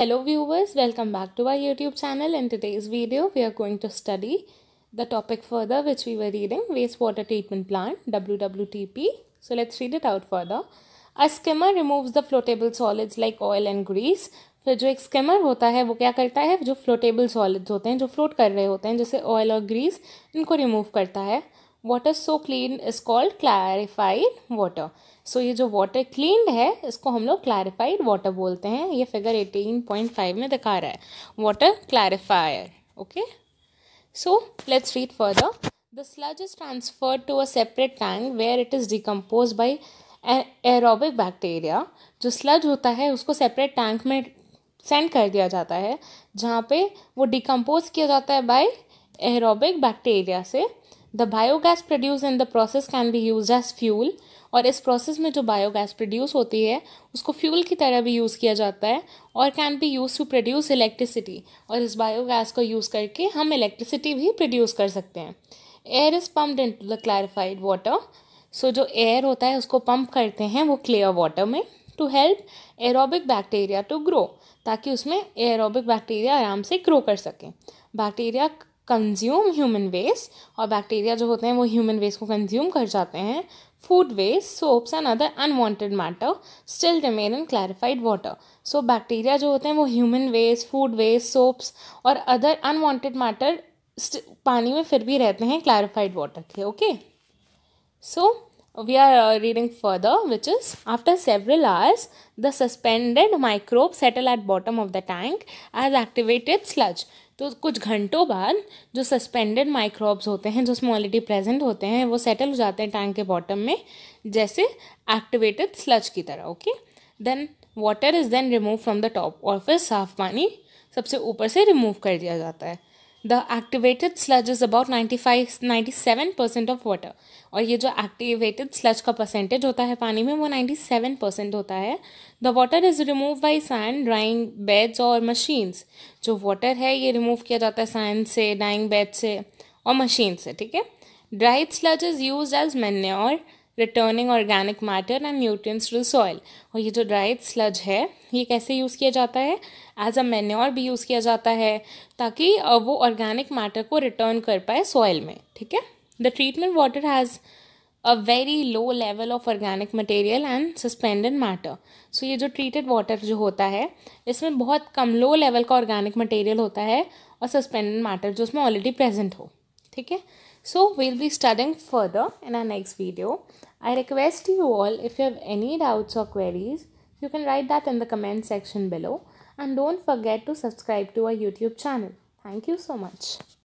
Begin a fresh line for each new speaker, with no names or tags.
Hello viewers, welcome back to our YouTube channel. In today's video, we are going to study the topic further which we were reading, Wastewater Treatment Plant, WWTP. So let's read it out further. A skimmer removes the floatable solids like oil and grease. फिर जो एक skimmer होता है वो क्या करता है जो फ्लोटेबल सॉलिड्स होते हैं जो फ्लोट कर रहे होते हैं जैसे ऑयल और ग्रीस इनको रिमूव करता है water so clean is called clarified water so ये जो वाटर क्लीन है इसको हम लोग क्लैरिफाइड वाटर बोलते हैं ये फिगर एटीन पॉइंट फाइव में दिखा रहा है water clarifier okay so let's read further the sludge is transferred to a separate tank where it is decompose by aerobic bacteria जो स्लज होता है उसको सेपरेट टैंक में सेंड कर दिया जाता है जहाँ पे वो डिकम्पोज किया जाता है बाय एरोबिक बैक्टीरिया से the biogas produce in the process can be use as fuel और इस प्रोसेस में जो बायोगैस प्रोड्यूस होती है उसको फ्यूल की तरह भी यूज़ किया जाता है और can be use to produce electricity और इस बायोगैस को यूज़ करके हम इलेक्ट्रिसिटी भी प्रोड्यूस कर सकते हैं air is pumped into the clarified water so जो एयर होता है उसको पम्प करते हैं वो क्लियर वाटर में to help aerobic bacteria to grow ताकि उसमें एरोबिक बैक्टीरिया आराम से ग्रो कर सकें बैक्टीरिया कंज्यूम ह्यूमन वेस्ट और बैक्टीरिया जो होते हैं वो ह्यूमन वेस्ट को कंज्यूम कर जाते हैं food waste soaps and other unwanted matter still remain in clarified water so bacteria जो होते हैं वो human waste food waste soaps और अदर अनवांटेड मैटर पानी में फिर भी रहते हैं क्लैरिफाइड वाटर के okay so we are uh, reading further which is after several hours the suspended microbe settle at bottom of the tank as activated sludge तो कुछ घंटों बाद जो सस्पेंडेड माइक्रोब्स होते हैं जो स्मॉलिटी प्रेजेंट होते हैं वो सेटल हो जाते हैं टैंक के बॉटम में जैसे एक्टिवेटेड स्लज की तरह okay then water is then remove from the top और फिर साफ पानी सबसे ऊपर से रिमूव कर दिया जाता है the activated sludge is about ninety five ninety seven percent of water और ये जो एक्टिवेटेड स्लज का परसेंटेज होता है पानी में वो नाइन्टी सेवन परसेंट होता है the water is remove by sand drying beds और मशीन्स जो वाटर है ये रिमूव किया जाता है सैंड से ड्राइंग बेड से और मशीन से ठीक है dried sludge is use as manure returning organic matter and nutrients to soil और ये जो ड्राइड स्लज है ये कैसे यूज़ किया जाता है एज अ मेन्योर भी यूज़ किया जाता है ताकि वो ऑर्गेनिक मैटर को रिटर्न कर पाए सॉइल में ठीक है the treatment water has a very low level of organic material and suspended matter so ये जो ट्रीटेड वाटर जो होता है इसमें बहुत कम लो लेवल का ऑर्गेनिक मटेरियल होता है और सस्पेंडेड मैटर जो उसमें ऑलरेडी प्रेजेंट हो ठीक है So we'll be studying further in our next video. I request you all if you have any doubts or queries, you can write that in the comment section below and don't forget to subscribe to our YouTube channel. Thank you so much.